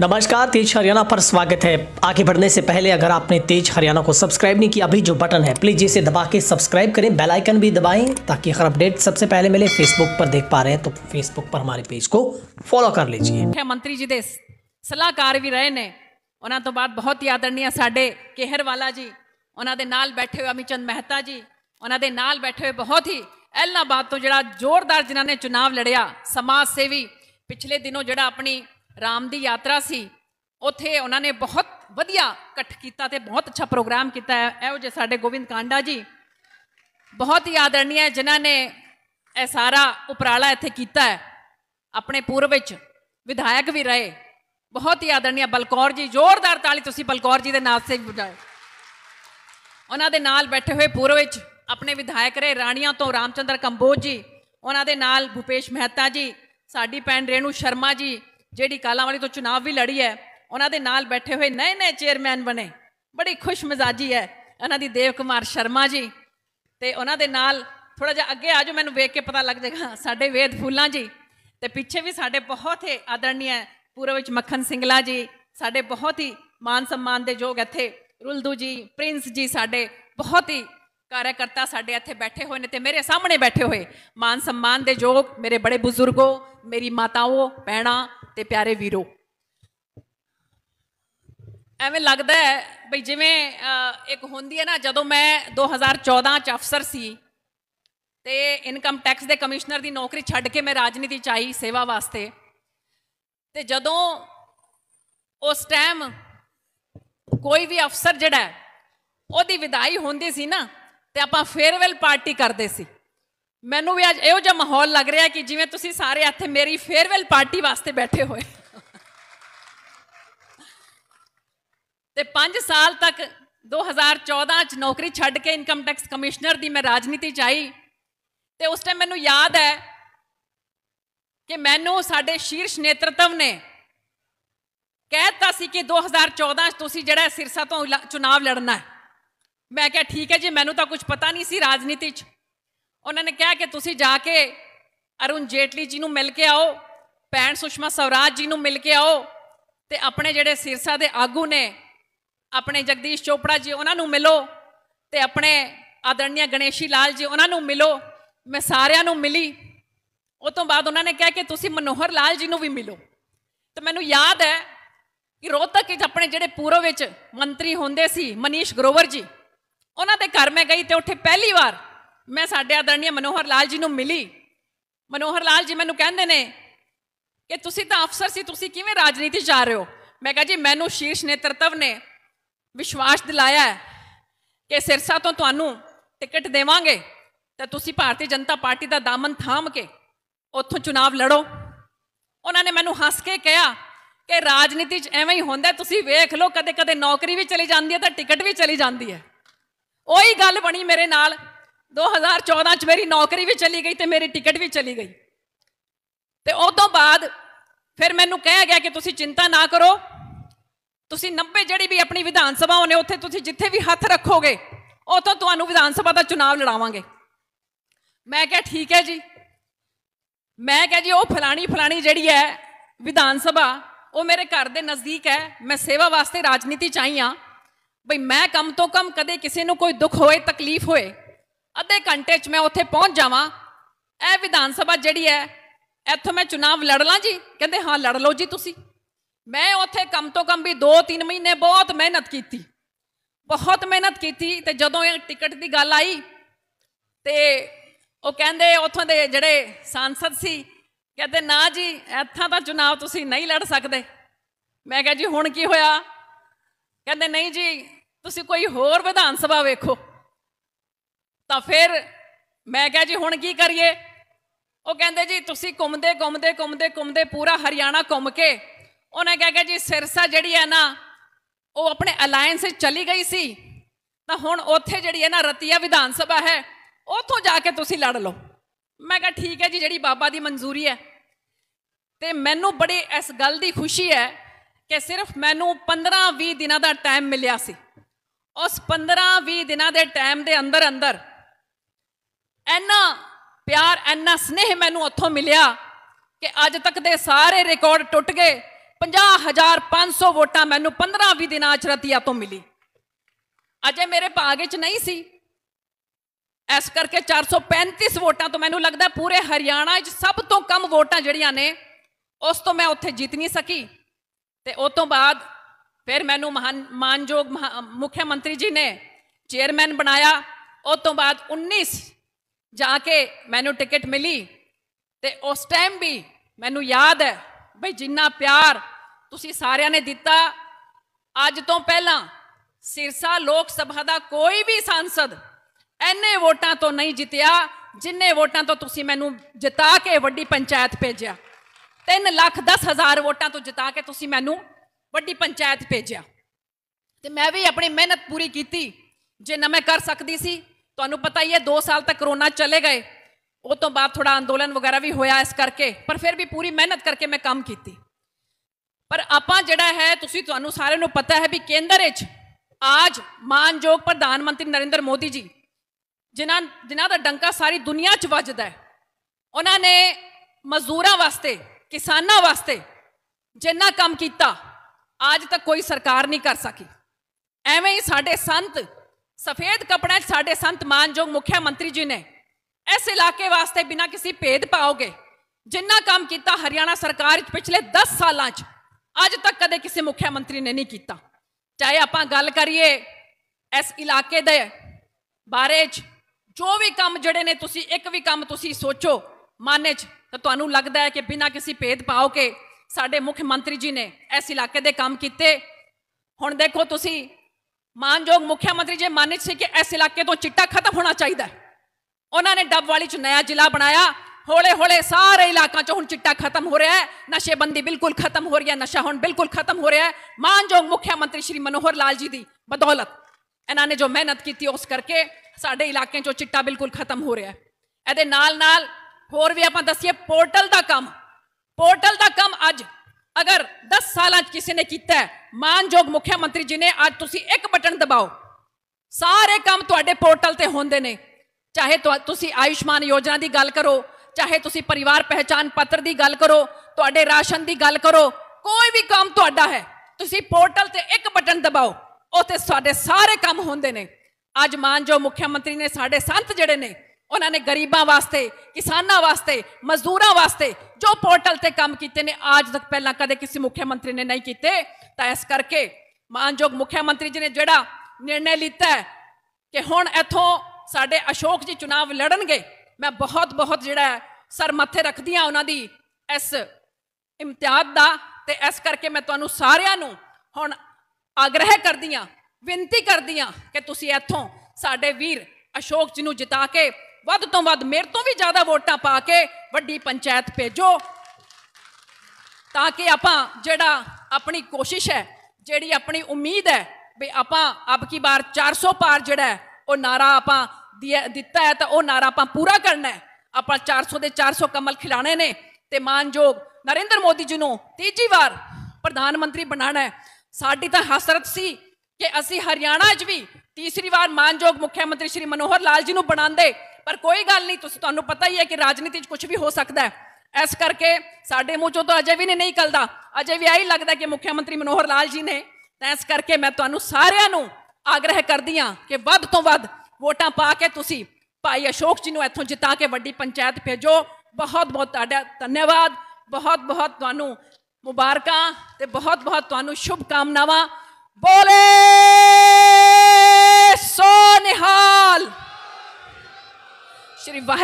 नमस्कार तेज हरियाणा पर स्वागत है आगे बढ़ने से पहले अगर आपने तेज हरियाणा को सब्सक्राइब नहीं किया अभी जो बटन है प्लीज इसे दबा के सब्सक्राइब करें बेल आइकन भी दबाएं ताकि हर अपडेट सबसे पहले मिले फेसबुक पर देख पा रहे हैं तो फेसबुक पर हमारे पेज को फॉलो कर लीजिए मुख्यमंत्री जी दे सलाहकार भी रहे ने उन्होंने तो बात बहुत ही आदरणीय साढ़े केहर वाला जी उन्होंने नाल बैठे हुए अमिचंद मेहता जी उन्होंने नाल बैठे हुए बहुत ही एलनाबाद तो जरा जोरदार जिन्होंने चुनाव लड़िया समाज सेवी पिछले दिनों जरा अपनी ਰਾਮ ਦੀ ਯਾਤਰਾ ਸੀ ਉੱਥੇ ਉਹਨਾਂ ਨੇ ਬਹੁਤ ਵਧੀਆ ਇਕੱਠ ਕੀਤਾ ਤੇ ਬਹੁਤ ਅੱਛਾ ਪ੍ਰੋਗਰਾਮ ਕੀਤਾ ਹੈ ਇਹੋ ਜੇ ਸਾਡੇ ਗੋਬਿੰਦ ਕਾਂਡਾ ਜੀ ਬਹੁਤ ਹੀ ਆਦਰਣੀ ਹੈ ਜਿਨ੍ਹਾਂ ਨੇ ਇਹ ਸਾਰਾ ਉਪਰਾਲਾ ਇੱਥੇ ਕੀਤਾ ਹੈ ਆਪਣੇ ਪੂਰਵ ਵਿੱਚ ਵਿਧਾਇਕ ਵੀ ਰਹੇ ਬਹੁਤ ਹੀ ਆਦਰਣੀ ਬਲਕੌਰ ਜੀ ਜ਼ੋਰਦਾਰ ਤਾਲੀ ਤੁਸੀਂ ਬਲਕੌਰ ਜੀ ਦੇ ਨਾਮ ਸੇ ਵੀ ਉਹਨਾਂ ਦੇ ਨਾਲ ਬੈਠੇ ਹੋਏ ਪੂਰਵ ਵਿੱਚ ਆਪਣੇ ਵਿਧਾਇਕ ਰਹੇ ਰਾਣੀਆਂ ਤੋਂ ਰਾਮਚੰਦਰ ਕੰਬੋਜ ਜੀ ਉਹਨਾਂ ਦੇ ਨਾਲ ਭੁਪੇਸ਼ ਮਹਿਤਾ ਜੀ ਸਾਡੀ ਭੈਣ ਰੇਣੂ ਸ਼ਰਮਾ ਜੀ ਜਿਹੜੀ ਵਾਲੀ ਤੋਂ ਚੋਣਾਂ ਵੀ ਲੜੀ ਹੈ ਉਹਨਾਂ ਦੇ ਨਾਲ ਬੈਠੇ ਹੋਏ ਨਏ ਨਏ ਚੇਅਰਮੈਨ ਬਣੇ ਬੜੀ ਖੁਸ਼ਮਜ਼ਾਜੀ ਹੈ ਉਹਨਾਂ ਦੀ ਦੇਵ ਕੁਮਾਰ ਸ਼ਰਮਾ ਜੀ ਤੇ ਉਹਨਾਂ ਦੇ ਨਾਲ ਥੋੜਾ ਜਿਹਾ ਅੱਗੇ ਆਜੋ ਮੈਨੂੰ ਵੇਖ ਕੇ ਪਤਾ ਲੱਗ ਜਾਏਗਾ ਸਾਡੇ ਵੇਦ ਫੁੱਲਾਂ ਜੀ ਤੇ ਪਿੱਛੇ ਵੀ ਸਾਡੇ ਬਹੁਤ ਹੀ ਹੈ ਪੂਰਵ ਵਿੱਚ ਮੱਖਣ ਸਿੰਘਲਾ ਜੀ ਸਾਡੇ ਬਹੁਤ ਹੀ ਮਾਨ ਸਨਮਾਨ ਦੇ ਯੋਗ ਇੱਥੇ ਰੁਲਦੂ ਜੀ ਪ੍ਰਿੰਸ ਜੀ ਸਾਡੇ ਬਹੁਤ ਹੀ ਕਾਰਜਕਰਤਾ ਸਾਡੇ ਇੱਥੇ ਬੈਠੇ ਹੋਏ ਨੇ ਤੇ ਮੇਰੇ ਸਾਹਮਣੇ ਬੈਠੇ ਹੋਏ ਮਾਨ ਸਨਮਾਨ ਦੇ ਯੋਗ ਮੇਰੇ ਬੜੇ ਬਜ਼ੁਰਗੋ ਮੇਰੀ ਮਾਤਾਓ ਪੈਣਾ ਤੇ ਪਿਆਰੇ ਵੀਰੋ ਐਵੇਂ ਲੱਗਦਾ ਹੈ ਭਈ ਜਿਵੇਂ ਇੱਕ ਹੁੰਦੀ ਹੈ ਨਾ ਜਦੋਂ ਮੈਂ 2014 ਚ ਅਫਸਰ ਸੀ ਤੇ ਇਨਕਮ ਟੈਕਸ ਦੇ ਕਮਿਸ਼ਨਰ ਦੀ ਨੌਕਰੀ ਛੱਡ ਕੇ ਮੈਂ ਰਾਜਨੀਤੀ ਚ ਆਈ ਸੇਵਾ ਵਾਸਤੇ ਤੇ ਜਦੋਂ ਉਸ ਟਾਈਮ ਕੋਈ ਵੀ ਅਫਸਰ ਜਿਹੜਾ ਉਹਦੀ ਵਿਦਾਈ ਹੁੰਦੀ ਸੀ ਨਾ ਤੇ ਆਪਾਂ ਫੇਅਰਵੈਲ ਪਾਰਟੀ ਕਰਦੇ ਸੀ ਮੈਨੂੰ ਵੀ ਅੱਜ ਇਹੋ ਜਿਹਾ ਮਾਹੌਲ ਲੱਗ ਰਿਹਾ ਕਿ ਜਿਵੇਂ ਤੁਸੀਂ ਸਾਰੇ ਇੱਥੇ ਮੇਰੀ ਫੇਅਰਵੈਲ ਪਾਰਟੀ ਵਾਸਤੇ ਬੈਠੇ ਹੋਏ ਤੇ 5 ਸਾਲ ਤੱਕ 2014 ਚ ਨੌਕਰੀ ਛੱਡ ਕੇ ਇਨਕਮ ਟੈਕਸ ਕਮਿਸ਼ਨਰ ਦੀ ਮੈਂ ਰਾਜਨੀਤੀ ਚ ਆਈ ਤੇ ਉਸ ਟਾਈਮ ਮੈਨੂੰ ਯਾਦ ਹੈ ਕਿ ਮੈਨੂੰ ਸਾਡੇ ਸ਼ੀਰਸ਼ ਨੇਤਰਤਵ ਨੇ ਕਹਿਤਾ ਸੀ ਕਿ 2014 ਚ ਤੁਸੀਂ ਜਿਹੜਾ ਸਿਰਸਾ ਤੋਂ ਚੋਣ ਲੜਨਾ ਹੈ ਮੈਂ ਕਿਹਾ ਠੀਕ ਹੈ ਜੀ ਮੈਨੂੰ ਤਾਂ ਕੁਝ ਪਤਾ ਨਹੀਂ ਸੀ ਰਾਜਨੀਤੀ ਚ ਉਹਨਾਂ ਨੇ ਕਿਹਾ ਕਿ ਤੁਸੀਂ ਜਾ ਕੇ ਅਰੁਣ ਜੇਟਲੀ ਜੀ ਨੂੰ ਮਿਲ ਕੇ ਆਓ ਭੈਣ ਸੁਸ਼ਮਾ ਸਵਰਾਜ ਜੀ ਨੂੰ ਮਿਲ ਕੇ ਆਓ ਤੇ ਆਪਣੇ ਜਿਹੜੇ ਸਿਰਸਾ ਦੇ ਆਗੂ ਨੇ ਆਪਣੇ ਜਗਦੀਸ਼ ਚੋਪੜਾ ਜੀ ਉਹਨਾਂ ਨੂੰ ਮਿਲੋ ਤੇ ਆਪਣੇ ਆਦਰਣੀਆ ਗਣੇਸ਼ੀ ਲਾਲ ਜੀ ਉਹਨਾਂ ਨੂੰ ਮਿਲੋ ਮੈਂ ਸਾਰਿਆਂ ਨੂੰ ਮਿਲੀ ਉਸ ਤੋਂ ਬਾਅਦ ਉਹਨਾਂ ਨੇ ਕਿਹਾ ਕਿ ਤੁਸੀਂ ਮਨੋਹਰ ਲਾਲ ਜੀ ਨੂੰ ਵੀ ਮਿਲੋ ਤੇ ਮੈਨੂੰ ਯਾਦ ਹੈ ਕਿ ਰੋਹਤਕ ਵਿੱਚ ਆਪਣੇ ਜਿਹੜੇ ਪੂਰਵ ਵਿੱਚ ਮੰਤਰੀ ਹੁੰਦੇ ਸੀ ਮਨੀਸ਼ ਗਰੋਵਰ ਜੀ ਉਹਨਾਂ ਦੇ ਘਰ ਮੈਂ ਗਈ ਤੇ ਉੱਥੇ ਪਹਿਲੀ ਵਾਰ ਮੈਂ ਸਾਡੇ ਆਦਰਣੀ ਮਨੋਹਰ ਲਾਲ ਜੀ ਨੂੰ ਮਿਲੀ ਮਨੋਹਰ ਲਾਲ ਜੀ ਮੈਨੂੰ ਕਹਿੰਦੇ ਨੇ ਕਿ ਤੁਸੀਂ ਤਾਂ ਅਫਸਰ ਸੀ ਤੁਸੀਂ ਕਿਵੇਂ ਰਾਜਨੀਤੀ ਜਾ ਰਹੇ ਹੋ ਮੈਂ ਕਹਾਂ ਜੀ ਮੈਨੂੰ ਸ਼ੀਰਸ਼ ਨੇਤਰਤਵ ਨੇ ਵਿਸ਼ਵਾਸ ਦਿਲਾਇਆ ਕਿ ਸਿਰਸਾ ਤੋਂ ਤੁਹਾਨੂੰ ਟਿਕਟ ਦੇਵਾਂਗੇ ਤਾਂ ਤੁਸੀਂ ਭਾਰਤੀ ਜਨਤਾ ਪਾਰਟੀ ਦਾ ਦਾਮਨ ਥਾਮ ਕੇ ਉੱਥੋਂ ਚੋਣ ਲੜੋ ਉਹਨਾਂ ਨੇ ਮੈਨੂੰ ਹੱਸ ਕੇ ਕਿਹਾ ਕਿ ਰਾਜਨੀਤੀ 'ਚ ਐਵੇਂ ਹੀ ਹੁੰਦਾ ਤੁਸੀਂ ਵੇਖ ਲਓ ਕਦੇ ਕਦੇ ਨੌਕਰੀ ਵੀ ਚਲੀ ਜਾਂਦੀ ਹੈ ਤਾਂ ਟਿਕਟ ਵੀ ਚਲੀ ਜਾਂਦੀ ਹੈ ਉਹੀ ਗੱਲ ਬਣੀ ਮੇਰੇ ਨਾਲ 2014 ਚ ਮੇਰੀ ਨੌਕਰੀ ਵੀ ਚਲੀ ਗਈ ਤੇ ਮੇਰੀ ਟਿਕਟ ਵੀ ਚਲੀ ਗਈ ਤੇ ਉਸ ਤੋਂ ਬਾਅਦ ਫਿਰ ਮੈਨੂੰ ਕਹਿ ਗਿਆ ਕਿ ਤੁਸੀਂ ਚਿੰਤਾ ਨਾ ਕਰੋ ਤੁਸੀਂ 90 ਜਿਹੜੀ ਵੀ ਆਪਣੀ ਵਿਧਾਨ ਸਭਾ ਹੋਣੇ ਉੱਥੇ ਤੁਸੀਂ ਜਿੱਥੇ ਵੀ ਹੱਥ ਰੱਖੋਗੇ ਉਥੋਂ ਤੁਹਾਨੂੰ ਵਿਧਾਨ ਸਭਾ ਦਾ ਚੋਣ ਲੜਾਵਾਂਗੇ ਮੈਂ ਕਿਹਾ ਠੀਕ ਹੈ ਜੀ ਮੈਂ ਕਿਹਾ ਜੀ ਉਹ ਫਲਾਣੀ ਫਲਾਣੀ ਜਿਹੜੀ ਹੈ ਵਿਧਾਨ ਸਭਾ ਉਹ ਮੇਰੇ ਘਰ ਦੇ ਨਜ਼ਦੀਕ ਹੈ ਮੈਂ ਸੇਵਾ ਵਾਸਤੇ ਰਾਜਨੀਤੀ ਚਾਹੀਆਂ ਭਈ ਬਈ ਮੈਂ ਕੰਮ ਤੋਂ ਕੰਮ ਕਦੇ ਕਿਸੇ ਨੂੰ ਕੋਈ ਦੁੱਖ ਹੋਏ ਤਕਲੀਫ ਹੋਏ ਅੱਧੇ ਘੰਟੇ 'ਚ ਮੈਂ ਉੱਥੇ ਪਹੁੰਚ ਜਾਵਾਂ ਇਹ ਵਿਧਾਨ ਸਭਾ ਜਿਹੜੀ ਹੈ ਇੱਥੋਂ ਮੈਂ ਚੋਣਾਂ ਲੜ ਲਾਂ ਜੀ ਕਹਿੰਦੇ ਹਾਂ ਲੜ ਲਓ ਜੀ ਤੁਸੀਂ ਮੈਂ ਉੱਥੇ ਕੰਮ ਤੋਂ ਕੰਮ ਵੀ 2-3 ਮਹੀਨੇ ਬਹੁਤ ਮਿਹਨਤ ਕੀਤੀ ਬਹੁਤ ਮਿਹਨਤ ਕੀਤੀ ਤੇ ਜਦੋਂ ਇਹ ਟਿਕਟ ਦੀ ਗੱਲ ਆਈ ਤੇ ਉਹ ਕਹਿੰਦੇ ਉੱਥੋਂ ਦੇ ਜਿਹੜੇ ਸੰਸਦ ਸੀ ਕਹਿੰਦੇ ਨਾ ਜੀ ਇੱਥਾਂ ਤਾਂ ਚੋਣਾਂ ਤੁਸੀਂ ਨਹੀਂ ਲੜ ਸਕਦੇ ਮੈਂ ਕਿਹਾ ਜੀ ਹੁਣ ਕੀ ਹੋਇਆ ਕਹਿੰਦੇ ਨਹੀਂ ਜੀ ਤੁਸੀਂ ਕੋਈ ਹੋਰ ਵਿਧਾਨ ਸਭਾ ਵੇਖੋ ਤਾਂ ਫਿਰ ਮੈਂ ਕਿਹਾ ਜੀ ਹੁਣ ਕੀ ਕਰੀਏ ਉਹ ਕਹਿੰਦੇ ਜੀ ਤੁਸੀਂ ਘੁੰਮਦੇ ਘੁੰਮਦੇ ਘੁੰਮਦੇ ਘੁੰਮਦੇ ਪੂਰਾ ਹਰਿਆਣਾ ਘੁੰਮ ਕੇ ਉਹਨੇ ਕਿਹਾ ਕਿ ਜੀ ਸਿਰਸਾ ਜਿਹੜੀ ਹੈ ਨਾ ਉਹ ਆਪਣੇ ਅਲਾਈਅੰਸ ਵਿੱਚ ਚਲੀ ਗਈ ਸੀ ਤਾਂ ਹੁਣ ਉੱਥੇ ਜਿਹੜੀ ਹੈ ਨਾ ਰਤੀਆ ਵਿਧਾਨ ਸਭਾ ਹੈ ਉੱਥੋਂ ਜਾ ਕੇ ਤੁਸੀਂ ਲੜ ਲਓ ਮੈਂ ਕਿਹਾ ਠੀਕ ਹੈ ਜੀ ਜਿਹੜੀ ਬਾਬਾ ਦੀ ਮਨਜ਼ੂਰੀ ਹੈ ਤੇ ਮੈਨੂੰ ਬੜੀ ਇਸ ਗੱਲ ਦੀ ਖੁਸ਼ੀ ਹੈ ਕਿ ਸਿਰਫ ਮੈਨੂੰ 15-20 ਦਿਨਾਂ ਦਾ ਟਾਈਮ ਮਿਲਿਆ ਸੀ ਉਸ 15-20 ਦਿਨਾਂ ਦੇ ਟਾਈਮ ਦੇ ਅੰਦਰ ਅੰਦਰ ਐਨਾ ਪਿਆਰ ਐਨਾ ਸਨੇਹ ਮੈਨੂੰ ਉੱਥੋਂ ਮਿਲਿਆ ਕਿ ਅੱਜ ਤੱਕ ਦੇ ਸਾਰੇ ਰਿਕਾਰਡ ਟੁੱਟ ਗਏ 50500 ਵੋਟਾਂ ਮੈਨੂੰ 15-20 ਦਿਨਾਂ ਚ ਰਤੀਆ ਤੋਂ ਮਿਲੀ ਅਜੇ ਮੇਰੇ ਭਾਗ ਚ ਨਹੀਂ ਸੀ ਇਸ ਕਰਕੇ 435 ਵੋਟਾਂ ਤੋਂ ਮੈਨੂੰ ਲੱਗਦਾ ਪੂਰੇ ਹਰਿਆਣਾ ਵਿੱਚ ਸਭ ਤੋਂ ਕਮ ਵੋਟਾਂ ਜਿਹੜੀਆਂ ਨੇ ਉਸ ਤੋਂ ਮੈਂ ਉੱਥੇ ਜਿੱਤ ਨਹੀਂ ਸਕੀ ਤੇ ਉਸ ਤੋਂ ਬਾਅਦ ਫਿਰ ਮੈਨੂੰ ਮਹਾਨ ਮਾਨਯੋਗ ਮੁੱਖ ਮੰਤਰੀ ਜੀ ਨੇ ਚੇਅਰਮੈਨ ਬਣਾਇਆ ਉਸ ਤੋਂ ਬਾਅਦ 19 ਜਾ ਕੇ ਮੈਨੂੰ ਟਿਕਟ ਮਿਲੀ ਤੇ ਉਸ ਟਾਈਮ ਵੀ ਮੈਨੂੰ ਯਾਦ ਹੈ ਭਈ ਜਿੰਨਾ ਪਿਆਰ ਤੁਸੀਂ ਸਾਰਿਆਂ ਨੇ ਦਿੱਤਾ ਅੱਜ ਤੋਂ ਪਹਿਲਾਂ ਸਿਰਸਾ ਲੋਕ ਸਭਾ ਦਾ ਕੋਈ ਵੀ ਸੰਸਦ ਐਨੇ ਵੋਟਾਂ ਤੋਂ ਨਹੀਂ ਜਿੱਤਿਆ ਜਿੰਨੇ ਵੋਟਾਂ ਤੋਂ ਤੁਸੀਂ ਮੈਨੂੰ ਜਿਤਾ ਕੇ ਵੱਡੀ ਪੰਚਾਇਤ ਭੇਜਿਆ 3 ਲੱਖ 10 ਹਜ਼ਾਰ ਵੋਟਾਂ ਤੋਂ ਜਿਤਾ ਕੇ ਤੁਸੀਂ ਮੈਨੂੰ ਵੱਡੀ ਪੰਚਾਇਤ ਭੇਜਿਆ ਤੇ ਮੈਂ ਵੀ ਆਪਣੀ ਮਿਹਨਤ ਪੂਰੀ ਕੀਤੀ ਜੇ ਨਾ ਮੈਂ ਕਰ ਸਕਦੀ ਸੀ ਤੁਹਾਨੂੰ ਪਤਾ ਹੀ ਹੈ 2 ਸਾਲ ਤੱਕ ਕਰੋਨਾ ਚਲੇ ਗਏ ਉਹ ਤੋਂ ਬਾਅਦ ਥੋੜਾ ਅੰਦੋਲਨ ਵਗੈਰਾ ਵੀ ਹੋਇਆ ਇਸ ਕਰਕੇ ਪਰ ਫਿਰ ਵੀ ਪੂਰੀ ਮਿਹਨਤ ਕਰਕੇ ਮੈਂ ਕੰਮ ਕੀਤੀ ਪਰ ਆਪਾਂ ਜਿਹੜਾ ਹੈ ਤੁਸੀਂ ਤੁਹਾਨੂੰ ਸਾਰਿਆਂ ਨੂੰ ਪਤਾ ਹੈ ਵੀ ਕੇਂਦਰ ਵਿੱਚ ਅੱਜ ਮਾਨਯੋਗ ਪ੍ਰਧਾਨ ਮੰਤਰੀ ਨਰਿੰਦਰ ਮੋਦੀ ਜੀ ਜਿਨ੍ਹਾਂ ਜਿਨ੍ਹਾਂ ਦਾ ਡੰਕਾ ਸਾਰੀ ਦੁਨੀਆ 'ਚ ਵੱਜਦਾ ਹੈ ਉਹਨਾਂ ਨੇ ਮਜ਼ਦੂਰਾਂ ਵਾਸਤੇ ਕਿਸਾਨਾਂ ਵਾਸਤੇ ਜਿੰਨਾ ਕੰਮ ਕੀਤਾ ਅੱਜ ਤੱਕ ਕੋਈ ਸਰਕਾਰ ਨਹੀਂ ਕਰ ਸਕੀ ਐਵੇਂ ਹੀ ਸਾਡੇ ਸੰਤ ਸਫੇਦ ਕਪੜਾ ਸਾਡੇ ਸੰਤ ਮਾਨਯੋਗ ਮੁੱਖ ਮੰਤਰੀ ਜੀ ਨੇ ਇਸ ਇਲਾਕੇ ਵਾਸਤੇ ਬਿਨਾ ਕਿਸੇ ਭੇਦ ਪਾਓਗੇ ਜਿੰਨਾ ਕੰਮ ਕੀਤਾ ਹਰਿਆਣਾ ਸਰਕਾਰ 'ਚ ਪਿਛਲੇ 10 ਸਾਲਾਂ 'ਚ ਅੱਜ ਤੱਕ ਕਦੇ ਕਿਸੇ ਮੁੱਖ ਮੰਤਰੀ ਨੇ ਨਹੀਂ ਕੀਤਾ ਚਾਹੇ ਆਪਾਂ ਗੱਲ ਕਰੀਏ ਇਸ ਇਲਾਕੇ ਦੇ ਬਾਰੇ 'ਚ ਜੋ ਵੀ ਕੰਮ ਜਿਹੜੇ ਨੇ ਤੁਸੀਂ ਇੱਕ ਵੀ ਕੰਮ ਤੁਸੀਂ ਸੋਚੋ ਮਾਨੇ 'ਚ ਤਾਂ ਤੁਹਾਨੂੰ ਲੱਗਦਾ ਹੈ ਕਿ ਬਿਨਾ ਕਿਸੇ ਭੇਦ ਪਾਓ ਕੇ ਸਾਡੇ ਮੁੱਖ ਮੰਤਰੀ ਜੀ ਨੇ ਇਸ ਇਲਾਕੇ ਦੇ ਕੰਮ ਕੀਤੇ ਹੁਣ ਦੇਖੋ ਤੁਸੀਂ ਮਾਨਯੋਗ ਮੁੱਖ ਮੰਤਰੀ ਜੀ ਮਾਨਿਤ ਸੀ ਕਿ ਇਸ ਇਲਾਕੇ ਤੋਂ ਚਿੱਟਾ ਖਤਮ ਹੋਣਾ ਚਾਹੀਦਾ ਉਹਨਾਂ ਨੇ ਡੱਬ ਵਾਲੀ ਚ ਨਵਾਂ ਜ਼ਿਲ੍ਹਾ ਬਣਾਇਆ ਹੌਲੇ ਹੌਲੇ ਸਾਰੇ ਇਲਾਕਾਂ ਚ ਹੁਣ ਚਿੱਟਾ ਖਤਮ ਹੋ ਰਿਹਾ ਹੈ ਨਸ਼ੇਬੰਦੀ ਬਿਲਕੁਲ ਖਤਮ ਹੋ ਰਹੀ ਹੈ ਨਸ਼ਾ ਹੁਣ ਬਿਲਕੁਲ ਖਤਮ ਹੋ ਰਿਹਾ ਹੈ ਮਾਨਯੋਗ ਮੁੱਖ ਮੰਤਰੀ ਸ਼੍ਰੀ ਮਨੋਹਰ ਲਾਲ ਜੀ ਦੀ ਬਦੌਲਤ ਇਹਨਾਂ ਨੇ ਜੋ ਮਿਹਨਤ ਕੀਤੀ ਉਸ ਕਰਕੇ ਸਾਡੇ ਇਲਾਕੇ ਚੋਂ ਚਿੱਟਾ ਬਿਲਕੁਲ ਖਤਮ ਹੋ ਰਿਹਾ ਹੈ ਇਹਦੇ ਨਾਲ ਨਾਲ ਹੋਰ ਵੀ ਆਪਾਂ ਦੱਸੀਏ ਪੋਰਟਲ ਦਾ ਕੰਮ ਪੋਰਟਲ ਦਾ ਕੰਮ ਅੱਜ ਅਗਰ 10 ਸਾਲਾਂ 'ਚ ਕਿਸੇ ਨੇ ਕੀਤਾ ਮਾਨਯੋਗ ਮੁੱਖ ਮੰਤਰੀ ਜੀ ਨੇ ਅੱਜ ਤੁਸੀਂ ਇੱਕ ਬਟਨ ਦਬਾਓ ਸਾਰੇ ਕੰਮ ਤੁਹਾਡੇ ਪੋਰਟਲ ਤੇ ਹੁੰਦੇ ਨੇ ਚਾਹੇ ਤੁਸੀਂ ਆਯੁਸ਼ਮਾਨ ਯੋਜਨਾ ਦੀ ਗੱਲ ਕਰੋ ਚਾਹੇ ਤੁਸੀਂ ਪਰਿਵਾਰ ਪਹਿਚਾਨ ਪੱਤਰ ਦੀ ਗੱਲ ਕਰੋ ਤੁਹਾਡੇ ਰਾਸ਼ਨ ਦੀ ਗੱਲ ਕਰੋ ਕੋਈ ਵੀ ਕੰਮ ਤੁਹਾਡਾ ਹੈ ਤੁਸੀਂ ਪੋਰਟਲ ਤੇ ਇੱਕ ਬਟਨ ਦਬਾਓ ਉੱਥੇ ਤੁਹਾਡੇ ਸਾਰੇ ਕੰਮ ਹੁੰਦੇ ਨੇ ਅੱਜ ਮਾਨਯੋਗ ਮੁੱਖ ਮੰਤਰੀ ਨੇ ਸਾਡੇ ਸੰਤ ਜਿਹੜੇ ਨੇ ਉਹਨਾਂ ਨੇ ਗਰੀਬਾਂ ਵਾਸਤੇ ਕਿਸਾਨਾਂ ਵਾਸਤੇ ਮਜ਼ਦੂਰਾਂ ਵਾਸਤੇ ਜੋ ਪੋਰਟਲ ਤੇ ਕੰਮ ਕੀਤੇ ਨੇ ਅੱਜ ਤੱਕ ਪਹਿਲਾਂ ਕਦੇ ਕਿਸੇ ਮੁੱਖ ਮੰਤਰੀ ਨੇ ਨਹੀਂ ਕੀਤੇ ਤਾਂ ਇਸ ਕਰਕੇ ਮਾਨਯੋਗ ਮੁੱਖ ਮੰਤਰੀ ਜੀ ਨੇ ਜਿਹੜਾ ਨਿਰਣੇ ਲਿੱਤਾ ਹੈ ਕਿ ਹੁਣ ਇਥੋਂ ਸਾਡੇ ਅਸ਼ੋਕ ਜੀ ਚੋਣ ਲੜਨਗੇ ਮੈਂ ਬਹੁਤ ਬਹੁਤ ਜਿਹੜਾ ਸਰ ਮੱਥੇ ਰੱਖਦੀ ਆ ਉਹਨਾਂ ਦੀ ਇਸ ਇਮਤਿਆਦ ਦਾ ਤੇ ਇਸ ਕਰਕੇ ਮੈਂ ਤੁਹਾਨੂੰ ਸਾਰਿਆਂ ਨੂੰ ਹੁਣ ਆਗ੍ਰਹਿ ਕਰਦੀ ਆ ਬੇਨਤੀ ਕਰਦੀ ਆ ਕਿ ਤੁਸੀਂ ਇਥੋਂ ਸਾਡੇ ਵੀਰ ਅਸ਼ੋਕ ਜੀ ਨੂੰ ਜਿਤਾ ਕੇ ਵੱਧ ਤੋਂ ਵੱਧ ਮੇਰੇ ਤੋਂ ਵੀ ਜ਼ਿਆਦਾ ਵੋਟਾਂ ਪਾ ਕੇ ਵੱਡੀ ਪੰਚਾਇਤ ਭੇਜੋ ਤਾਂ ਕਿ ਆਪਾਂ ਜਿਹੜਾ ਆਪਣੀ ਕੋਸ਼ਿਸ਼ ਹੈ ਜਿਹੜੀ ਆਪਣੀ ਉਮੀਦ ਹੈ ਵੀ ਆਪਾਂ ਅਬ ਕੀ ਬਾਰ 400 ਪਾਰ ਜਿਹੜਾ ਉਹ ਨਾਰਾ ਆਪਾਂ ਦਿੱਤਾ ਹੈ ਤਾਂ ਉਹ ਨਾਰਾ ਆਪਾਂ ਪੂਰਾ ਕਰਨਾ ਹੈ ਆਪਾਂ 400 ਦੇ 400 ਕਮਲ ਖਿਲਾਣੇ ਨੇ ਤੇ ਮਾਨਯੋਗ ਨਰਿੰਦਰ ਮੋਦੀ ਜੀ ਨੂੰ ਤੀਜੀ ਵਾਰ ਪ੍ਰਧਾਨ ਮੰਤਰੀ ਬਣਾਣਾ ਹੈ ਸਾਡੀ ਤਾਂ ਹਸਰਤ ਸੀ ਕਿ ਅਸੀਂ ਹਰਿਆਣਾ 'ਚ ਵੀ ਤੀਸਰੀ ਵਾਰ ਮਾਨਯੋਗ ਮੁੱਖ ਮੰਤਰੀ ਸ਼੍ਰੀ ਮਨੋਹਰ ਲਾਲ ਜੀ ਨੂੰ ਬਣਾਉਂਦੇ ਪਰ ਕੋਈ ਗੱਲ ਨਹੀਂ ਤੁਸੀਂ ਤੁਹਾਨੂੰ ਪਤਾ ਹੀ ਹੈ ਕਿ ਰਾਜਨੀਤੀ 'ਚ ਕੁਝ ਵੀ ਹੋ ਸਕਦਾ ਹੈ ਇਸ ਕਰਕੇ ਸਾਡੇ ਮੂੰਹ ਚੋਂ ਤਾਂ ਅਜੇ ਵੀ ਨਹੀਂ ਨਿਕਲਦਾ ਅਜੇ ਵੀ ਆਈ ਲੱਗਦਾ ਕਿ ਮੁੱਖ ਮੰਤਰੀ ਮਨੋਹਰ ਲਾਲ ਜੀ ਨੇ ਤਾਂ ਇਸ ਕਰਕੇ ਮੈਂ ਤੁਹਾਨੂੰ ਸਾਰਿਆਂ ਨੂੰ ਆਗ੍ਰਹ ਕਰਦੀ ਆ ਕਿ ਵੱਧ ਤੋਂ ਵੱਧ ਵੋਟਾਂ ਪਾ ਕੇ ਤੁਸੀਂ ਭਾਈ ਅਸ਼ੋਕ ਜੀ ਨੂੰ ਇੱਥੋਂ ਜਿਤਾ ਕੇ ਵੱਡੀ ਪੰਚਾਇਤ ਭੇਜੋ ਬਹੁਤ ਬਹੁਤ ਤੁਹਾਡਾ ਧੰਨਵਾਦ ਬਹੁਤ ਬਹੁਤ ਤੁਹਾਨੂੰ ਮੁਬਾਰਕਾਂ ਤੇ ਬਹੁਤ ਬਹੁਤ ਤੁਹਾਨੂੰ ਸ਼ੁਭ ਕਾਮਨਾਵਾਂ ਬੋਲੇ ਸੋ ਨਿਹਾਲ ਸ਼੍ਰੀ ਵਾਹਿਗੁਰੂ